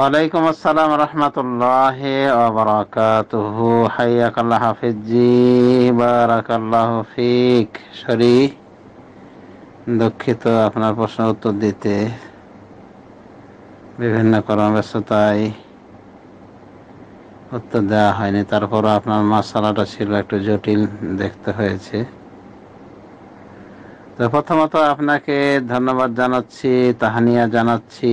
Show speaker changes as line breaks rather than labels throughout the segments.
ওয়ালাইকুম আসসালাম রহমতুল্লাহ ওবরাকাতুহ হাইয়াক আল্লাহ হাফিজি বারাকাল্লাহ ফিক সরি দুঃখিত আপনার প্রশ্ন উত্তর দিতে বিভিন্ন কর্মব্যস্ততায় উত্তর দেওয়া হয়নি তারপর আপনার মশালাটা ছিল একটু জটিল দেখতে হয়েছে তো প্রথমত আপনাকে ধন্যবাদ জানাচ্ছি তাহানিয়া জানাচ্ছি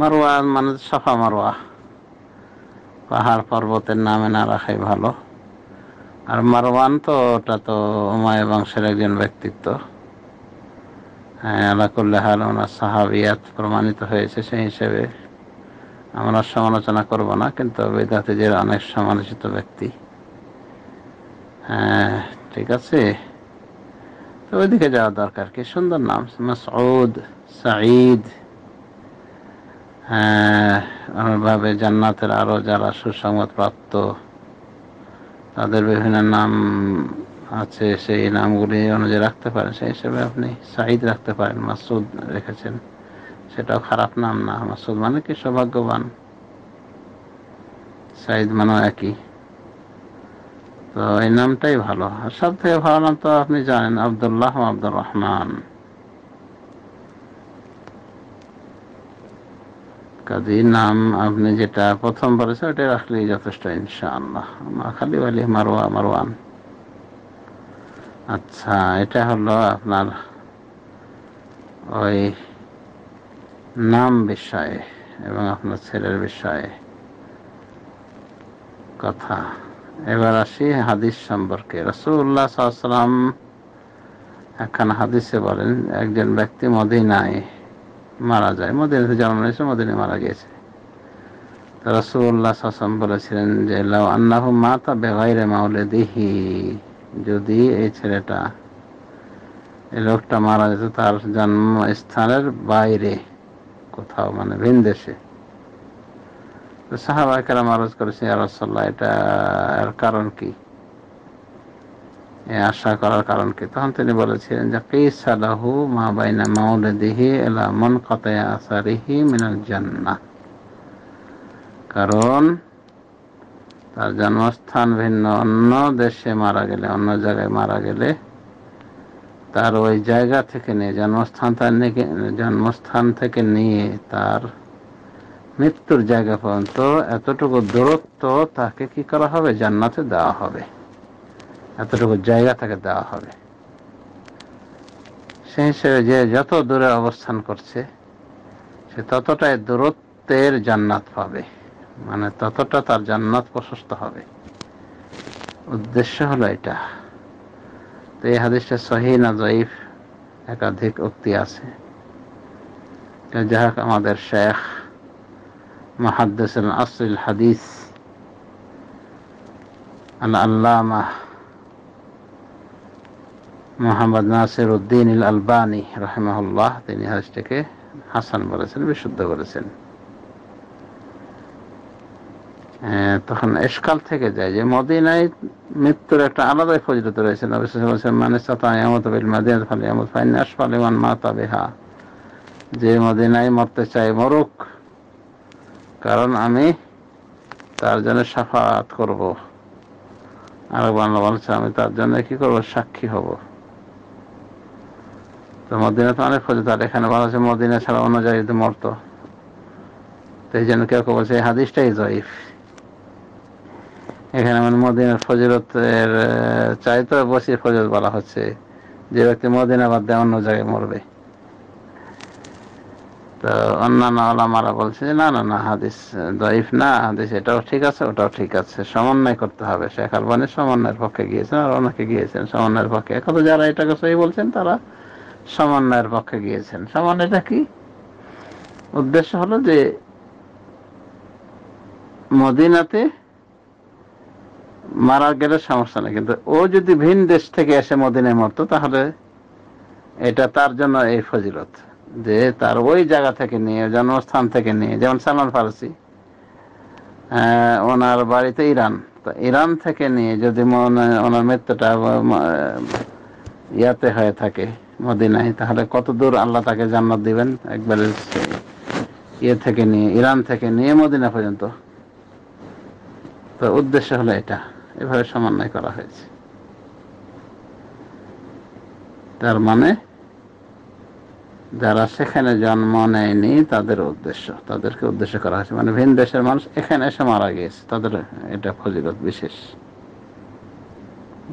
মারোয়া মানে সাফা মারোয়া পাহাড় পর্বতের নামে না রাখাই ভালো আর মারওয়ান তো ওটা তো উমায় বংশের একজন ব্যক্তিত্ব হ্যাঁ আলাকুল্লাহাল ওনার সাহাবিয়াত প্রমাণিত হয়েছে সেই হিসেবে আমরা সমালোচনা করব না কিন্তু বেদাতিদের অনেক সমালোচিত ব্যক্তি হ্যাঁ ঠিক আছে তো ওইদিকে যাওয়া দরকার কি সুন্দর নাম মাসউদ সাঈদ হ্যাঁ, ভাবে জান্নাতের আরও যারা সুসংবাদ প্রাপ্ত তাদের বিভিন্ন নাম আছে সেই নামগুলি অনুযায়ী রাখতে পারেন সেই হিসেবে আপনি সাহিদ রাখতে পারেন মাসুদ রেখেছেন সেটাও খারাপ নাম না মাসুদ মানে কি সৌভাগ্যবান সাহিদ মানে একই তো এই নামটাই ভালো আর সব থেকে ভালো নাম তো আপনি জানেন আবদুল্লাহ আব্দুর রহমান কাজে নাম আপনি যেটা প্রথম বলেছেন ওটা রাখলেই যথেষ্ট ইনশাআল্লাহ খালি বালি মারোয়া মারওয়ান আচ্ছা এটা হলো আপনার ওই নাম বিষয়ে এবং আপনার ছেলের বিষয়ে কথা এবার আসি হাদিস সম্পর্কে রসুল্লাহ সাল্লাম একখান হাদিসে বলেন একজন ব্যক্তি মদিনায় মারা যায় মদিন জন্ম নিয়েছে মদিনে মারা গিয়েছে রসুল্লাহ শাসন বলেছিলেন যে লাউ আন্নাহু মাতা বেগাইরে মাউলে দিহি যদি এই ছেলেটা এই লোকটা মারা যেত তার জন্মস্থানের বাইরে কোথাও মানে ভিন দেশে সাহাবাহিকেরা মারজ করেছে রসল্লাহ এটা এর কারণ কি আশা করার কারণ কি তখন তিনি বলেছিলেন যে কিসালাহু মা বাইনা দিহি এলা মন কতায়া আসারিহি মিনাল জান্না কারণ তার জন্মস্থান ভিন্ন অন্য দেশে মারা গেলে অন্য জায়গায় মারা গেলে তার ওই জায়গা থেকে নিয়ে জন্মস্থান তার জন্মস্থান থেকে নিয়ে তার মৃত্যুর জায়গা পর্যন্ত এতটুকু দূরত্ব তাকে কি করা হবে জান্নাতে দেওয়া হবে এতটুকু জায়গা তাকে দেওয়া হবে সেই হিসেবে যে যত দূরে অবস্থান করছে সে ততটাই দূরত্বের জান্নাত পাবে মানে ততটা তার জান্নাত প্রশস্ত হবে উদ্দেশ্য হলো এটা তো এই হাদিসটা সহি না জয়ীফ একাধিক উক্তি আছে যাহাক আমাদের শেখ মাহাদ্দেস আসল হাদিস আল্লাহ আল্লামা মোহাম্মদ নাসির উদ্দিন ইল আলবানী রহমাহুল্লাহ তিনি হাজটাকে হাসান বলেছেন বিশুদ্ধ করেছেন তখন এসকাল থেকে যায় যে মদিনায় মৃত্যুর একটা আলাদাই ফজরত রয়েছে মানে মাতাবেহা যে মদিনায় মরতে চাই মরুক কারণ আমি তার জন্য সাফাত করব আর বাংলা বলছে আমি তার জন্য কি করব সাক্ষী হব তো মদিনা তো অনেক ফজিলত আর এখানে বলা হচ্ছে মদিনা ছাড়া অন্য জায়গায় মরত তো এই জন্য কেউ কেউ বলছে এই হাদিসটাই জয়ীফ এখানে মানে মদিনার ফজিলতের চাইতে বসে ফজিলত বলা হচ্ছে যে ব্যক্তি মদিনা বাদ দেয় অন্য জায়গায় মরবে তো অন্যান্য আলামারা বলছে যে না না না হাদিস জয়ীফ না হাদিস এটাও ঠিক আছে ওটাও ঠিক আছে সমন্বয় করতে হবে শেখ আলবানি সমন্বয়ের পক্ষে গিয়েছেন আর অনেকে গিয়েছেন সমন্বয়ের পক্ষে এখন যারা এটাকে সহি বলছেন তারা সমন্বয়ের পক্ষে গিয়েছেন সমন্বয়টা কি উদ্দেশ্য হলো যে মদিনাতে মারা গেলে সমস্যা নেই কিন্তু ও যদি ভিন দেশ থেকে এসে মদিনায় মরতো তাহলে এটা তার জন্য এই ফজিলত যে তার ওই জায়গা থেকে নিয়ে জন্মস্থান থেকে নিয়ে যেমন সালমান ফারসি ওনার বাড়িতে ইরান তো ইরান থেকে নিয়ে যদি ওনার মৃত্যুটা ইয়াতে হয়ে থাকে মদিনায় তাহলে কত দূর আল্লাহ তাকে জান্নাত দিবেন একবারে ইয়ে থেকে নিয়ে ইরান থেকে নিয়ে মদিনা পর্যন্ত উদ্দেশ্য হলো এটা এভাবে সমন্বয় করা হয়েছে তার মানে যারা সেখানে জন্ম নেয়নি তাদের উদ্দেশ্য তাদেরকে উদ্দেশ্য করা হয়েছে মানে ভিন দেশের মানুষ এখানে এসে মারা গিয়েছে তাদের এটা ফজিলত বিশেষ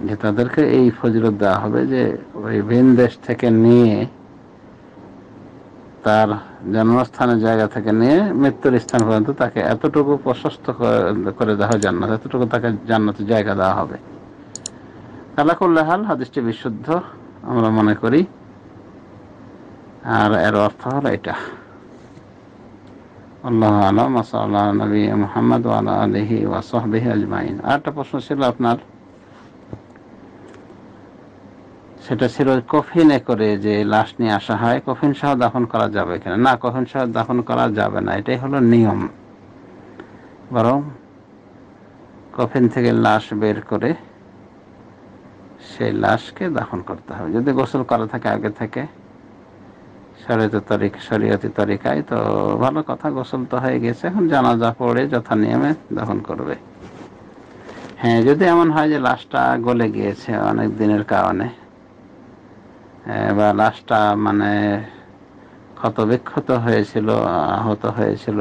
যে তাদেরকে এই ফজিলত দেওয়া হবে যে ওই ভিন দেশ থেকে নিয়ে তার জন্মস্থানের জায়গা থেকে নিয়ে মৃত্যুর স্থান পর্যন্ত তাকে এতটুকু প্রশস্ত করে দেওয়া হয় জান্নাত এতটুকু তাকে জান্নাতে জায়গা দেওয়া হবে কালাকুল্লাহাল হাদিসটি বিশুদ্ধ আমরা মনে করি আর এর অর্থ হলো এটা আল্লাহ আলম আসাল্লাহ নবী মোহাম্মদ আল্লাহ আলহি ওয়াসহবিহি আজমাইন আরেকটা প্রশ্ন ছিল আপনার সেটা ছিল কফিনে করে যে লাশ নিয়ে আসা হয় কফিন সহ দাফন করা যাবে কিনা না কফিন সহ দাফন করা যাবে না এটাই হলো নিয়ম বরং কফিন থেকে লাশ বের করে সেই লাশকে দাফন করতে হবে যদি গোসল করা থাকে আগে থেকে শরীয়ত তারিখ শরীয়তি তরিকায় তো ভালো কথা গোসল তো হয়ে গেছে এখন জানাজা পড়ে যথা নিয়মে দাফন করবে হ্যাঁ যদি এমন হয় যে লাশটা গলে গিয়েছে অনেক দিনের কারণে বা লাশটা মানে ক্ষত বিক্ষত হয়েছিল আহত হয়েছিল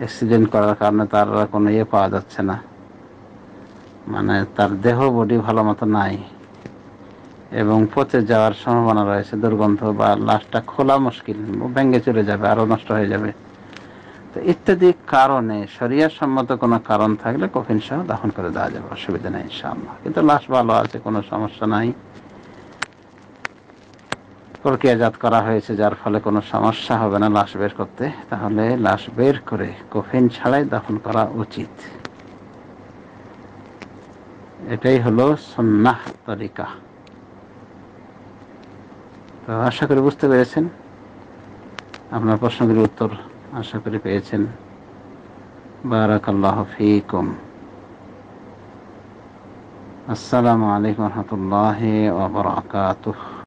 অ্যাক্সিডেন্ট করার কারণে তার কোনো ইয়ে পাওয়া যাচ্ছে না মানে তার দেহ বডি ভালো মতো নাই এবং পচে যাওয়ার সম্ভাবনা রয়েছে দুর্গন্ধ বা লাশটা খোলা মুশকিল ভেঙে চলে যাবে আরও নষ্ট হয়ে যাবে তো ইত্যাদি কারণে শরিয়ার সম্মত কোনো কারণ থাকলে কফিন সহ দাহন করে দেওয়া যাবে অসুবিধা নেই সামনে কিন্তু লাশ ভালো আছে কোনো সমস্যা নাই প্রক্রিয়াজাত করা হয়েছে যার ফলে কোনো সমস্যা হবে না লাশ বের করতে তাহলে লাশ বের করে কফিন ছাড়াই দাফন করা উচিত এটাই হলো সন্ন্যাহ তরিকা তো আশা করি বুঝতে পেরেছেন আপনার প্রশ্নগুলির উত্তর আশা করি পেয়েছেন বারাকাল্লাহ ফিকুম আসসালামু আলাইকুম রহমতুল্লাহ ওবরাকাতুহ